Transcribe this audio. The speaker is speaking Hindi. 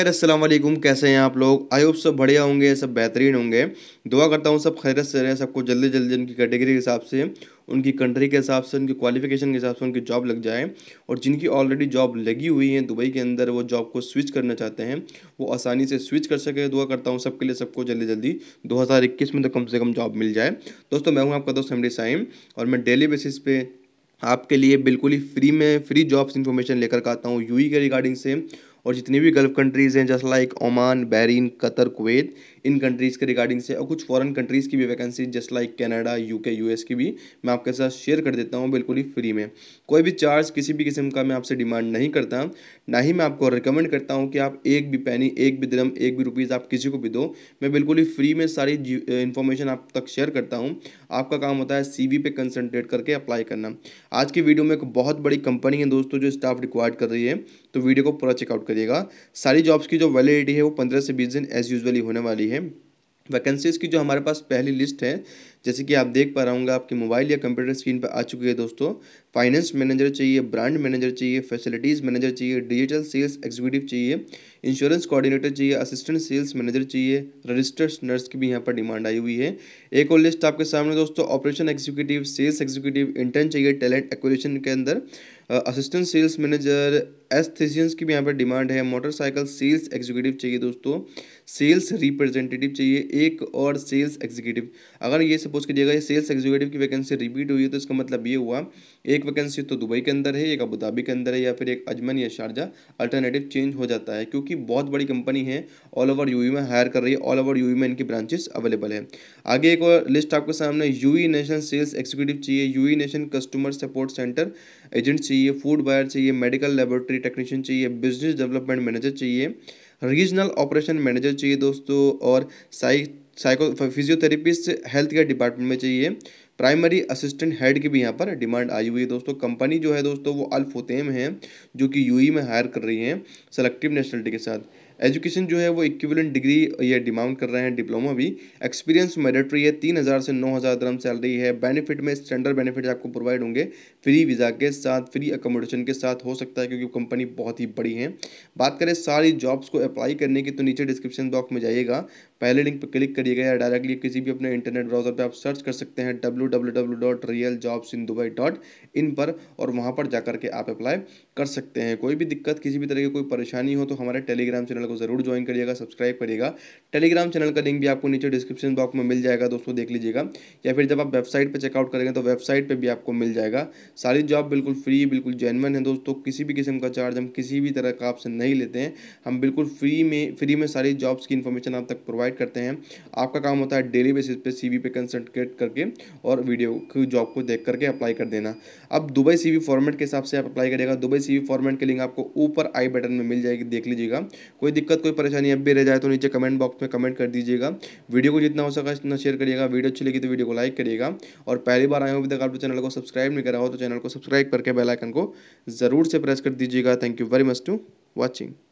असलम कैसे हैं आप लोग आई होप सब बढ़िया होंगे सब बेहतरीन होंगे दुआ करता हूँ सब खैरत से रहें सबको जल्दी जल्दी उनकी कैटेगरी के हिसाब से उनकी कंट्री के हिसाब से उनकी क्वालिफिकेशन के हिसाब से उनकी जॉब लग जाए और जिनकी ऑलरेडी जॉब लगी हुई है दुबई के अंदर वो जॉब को स्विच करना चाहते हैं वो आसानी से स्विच कर सके दुआ करता हूँ सबके लिए सबको जल्दी जल्दी दो में तो कम से कम जॉब मिल जाए दोस्तों मैं हूँ आपका दोस्त हमरी साइम और मैं डेली बेसिस पे आपके लिए बिल्कुल ही फ्री में फ्री जॉब्स इन्फॉर्मेशन लेकर आता हूँ यू के रिगार्डिंग से और जितनी भी गल्फ कंट्रीज़ हैं जैसा like Oman Bahrain Qatar Kuwait इन कंट्रीज़ के रिगार्डिंग से और कुछ फॉरेन कंट्रीज़ की भी वैकेंसी जैसे लाइक कनाडा यूके यूएस की भी मैं आपके साथ शेयर कर देता हूँ बिल्कुल ही फ्री में कोई भी चार्ज किसी भी किस्म का मैं आपसे डिमांड नहीं करता ना ही मैं आपको रिकमेंड करता हूँ कि आप एक भी पैनी एक भी दरम एक भी रुपीज़ आप किसी को भी दो मैं बिल्कुल ही फ्री में सारी इन्फॉर्मेशन आप तक शेयर करता हूँ आपका काम होता है सी पे कंसनट्रेट करके अप्लाई करना आज की वीडियो में एक बहुत बड़ी कंपनी है दोस्तों जो स्टाफ रिक्वायर्ड कर रही है तो वीडियो को पूरा चेकआउट कर करिएगा सारी जॉब्स की जो वैलिडिटी है वो पंद्रह से बीस दिन एज यूजली होने वाली है वैकेंसीज़ की जो हमारे पास पहली लिस्ट है जैसे कि आप देख पा रहा हूँ आपके मोबाइल या कंप्यूटर स्क्रीन पर आ चुकी है दोस्तों फाइनेंस मैनेजर चाहिए ब्रांड मैनेजर चाहिए फैसिलिटीज़ मैनेजर चाहिए डिजिटल सेल्स एग्जीक्यूटिव चाहिए इंश्योरेंस कोऑर्डिनेटर चाहिए असिस्टेंट सेल्स मैनेजर चाहिए रजिस्टर्ड नर्स की भी यहाँ पर डिमांड आई हुई है एक और लिस्ट आपके सामने दोस्तों operation executive sales executive intern चाहिए टैलेंट एक्विजिशन के अंदर असिस्टेंट सेल्स मैनेजर एस्थेसियंस की भी यहाँ पर डिमांड है मोटरसाइकिल सेल्स एग्जीक्यूटिव चाहिए दोस्तों सेल्स रिप्रेजेंटेटिव चाहिए एक और सेल्स एग्जीक्यूटिव अगर ये सब सपोज कीजिएगा ये सेल्स एग्जीक्यूटिव की वैकेंसी रिपीट हुई है तो इसका मतलब ये हुआ एक वैकेंसी तो दुबई के अंदर है एक अबूधाबी के अंदर है या फिर एक अजमन या शारजा अल्टरनेटिव चेंज हो जाता है क्योंकि बहुत बड़ी कंपनी है ऑल ओवर यू में हायर कर रही है ऑल ओवर यू में इनकी ब्रांचेस अवेलेबल है आगे एक और लिस्ट आपके सामने यू नेशन सेल्स एग्जीक्यूटिव चाहिए U nation customer support centre agent चाहिए फूड बायर चाहिए मेडिकल लेबोरेटरी टेक्नीशियन चाहिए बिजनेस डेवलपमेंट मैनेजर चाहिए रीजनल ऑपरेशन मैनेजर चाहिए दोस्तों और साइट साइको फिजियोथेरेपिस्ट हेल्थ केयर डिपार्टमेंट में चाहिए प्राइमरी असिस्टेंट हेड की भी यहाँ पर डिमांड आई हुई है दोस्तों कंपनी जो है दोस्तों वो अल्फोतेम है जो कि यूई e में हायर कर रही है सेलेक्टिव नेशनलिटी के साथ एजुकेशन जो है वो इक्विवेलेंट डिग्री ये डिमांड कर रहे हैं डिप्लोमा भी एक्सपीरियंस मेडिट्री है तीन हज़ार से नौ हज़ार दरम सैलरी है बेनिफिट में स्टैंडर्ड बेनिफिट आपको प्रोवाइड होंगे फ्री वीज़ा के साथ फ्री अकोमोडेशन के साथ हो सकता है क्योंकि कंपनी बहुत ही बड़ी है बात करें सारी जॉब्स को अप्लाई करने की तो नीचे डिस्क्रिप्शन बॉक्स में जाइएगा पहले लिंक पर क्लिक करिएगा या डायरेक्टली किसी भी अपने इंटरनेट ब्राउज़र पर आप सर्च कर सकते हैं W W W dot real jobs in Dubai dot in पर और वहाँ पर जा करके आप अप्लाई कर सकते हैं कोई भी दिक्कत किसी भी तरह की कोई परेशानी हो तो हमारे टेलीग्राम चैनल को ज़रूर ज्वाइन करिएगा सब्सक्राइब करिएगा टेलीग्राम चैनल का लिंक भी आपको नीचे डिस्क्रिप्शन बॉक्स में मिल जाएगा दोस्तों देख लीजिएगा या फिर जब आप वेबसाइट पर चेकआउट करेंगे तो वेबसाइट पर भी आपको मिल जाएगा सारी जॉब बिल्कुल फ्री बिल्कुल जेनवन है दोस्तों किसी भी किस्म का चार्ज हम किसी भी तरह का आपसे नहीं लेते हैं हम बिल्कुल फ्री में फ्री में सारी जॉब्स की इन्फॉर्मेशन आप तक प्रोवाइड कॉन्टैक्ट करते हैं आपका काम होता है डेली बेसिस पे सीवी पे कंसंट्रेट करके और वीडियो की जॉब को देख करके अप्लाई कर देना अब दुबई सीवी फॉर्मेट के हिसाब से आप अप्लाई करिएगा दुबई सीवी फॉर्मेट के लिंक आपको ऊपर आई बटन में मिल जाएगी देख लीजिएगा कोई दिक्कत कोई परेशानी अब भी रह जाए तो नीचे कमेंट बॉक्स में कमेंट कर दीजिएगा वीडियो को जितना हो सका इतना शेयर करिएगा वीडियो अच्छी लगी तो वीडियो को लाइक करिएगा और पहली बार आए हो अभी तक आपने चैनल को सब्सक्राइब नहीं करा हो तो चैनल को सब्सक्राइब करके बेलाइकन को ज़रूर से प्रेस कर दीजिएगा thank you very much to watching